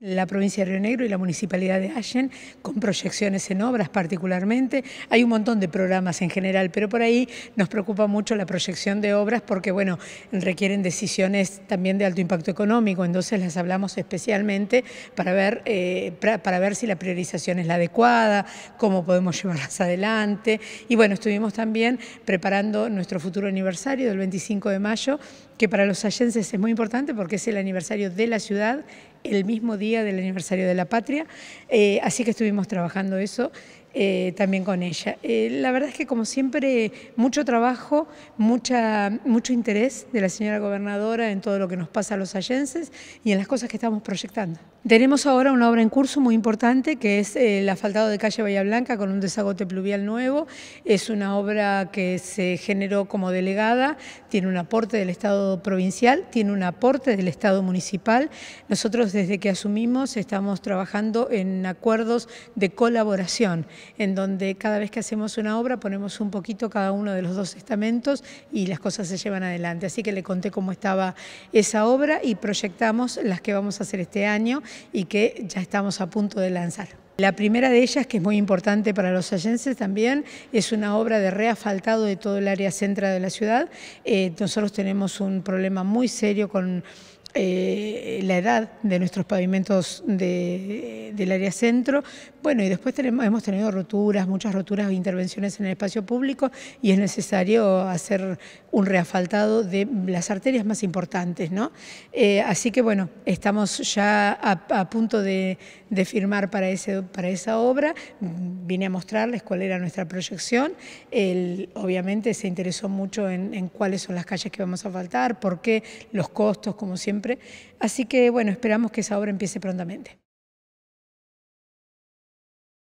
La provincia de Río Negro y la municipalidad de Allen, con proyecciones en obras particularmente. Hay un montón de programas en general, pero por ahí nos preocupa mucho la proyección de obras porque, bueno, requieren decisiones también de alto impacto económico, entonces las hablamos especialmente para ver, eh, para ver si la priorización es la adecuada, cómo podemos llevarlas adelante. Y bueno, estuvimos también preparando nuestro futuro aniversario del 25 de mayo, que para los allenses es muy importante porque es el aniversario de la ciudad el mismo día del aniversario de la patria, eh, así que estuvimos trabajando eso eh, también con ella. Eh, la verdad es que como siempre, mucho trabajo, mucha, mucho interés de la señora gobernadora en todo lo que nos pasa a los allenses y en las cosas que estamos proyectando. Tenemos ahora una obra en curso muy importante que es eh, el asfaltado de calle Bahía Blanca con un desagote pluvial nuevo. Es una obra que se generó como delegada, tiene un aporte del Estado provincial, tiene un aporte del Estado municipal. Nosotros desde que asumimos estamos trabajando en acuerdos de colaboración en donde cada vez que hacemos una obra ponemos un poquito cada uno de los dos estamentos y las cosas se llevan adelante. Así que le conté cómo estaba esa obra y proyectamos las que vamos a hacer este año y que ya estamos a punto de lanzar. La primera de ellas, que es muy importante para los sayenses también, es una obra de reafaltado de todo el área central de la ciudad. Eh, nosotros tenemos un problema muy serio con eh, la edad de nuestros pavimentos del área centro. Bueno, y después hemos tenido roturas, muchas roturas e intervenciones en el espacio público y es necesario hacer un reafaltado de las arterias más importantes, ¿no? Eh, así que bueno, estamos ya a, punto de, firmar para, ese, para esa obra. Vine a mostrarles cuál era nuestra proyección. obviamente se interesó mucho en, en cuáles son las calles que vamos a faltar, por qué, los costos, como siempre Así que bueno, esperamos que esa obra empiece prontamente.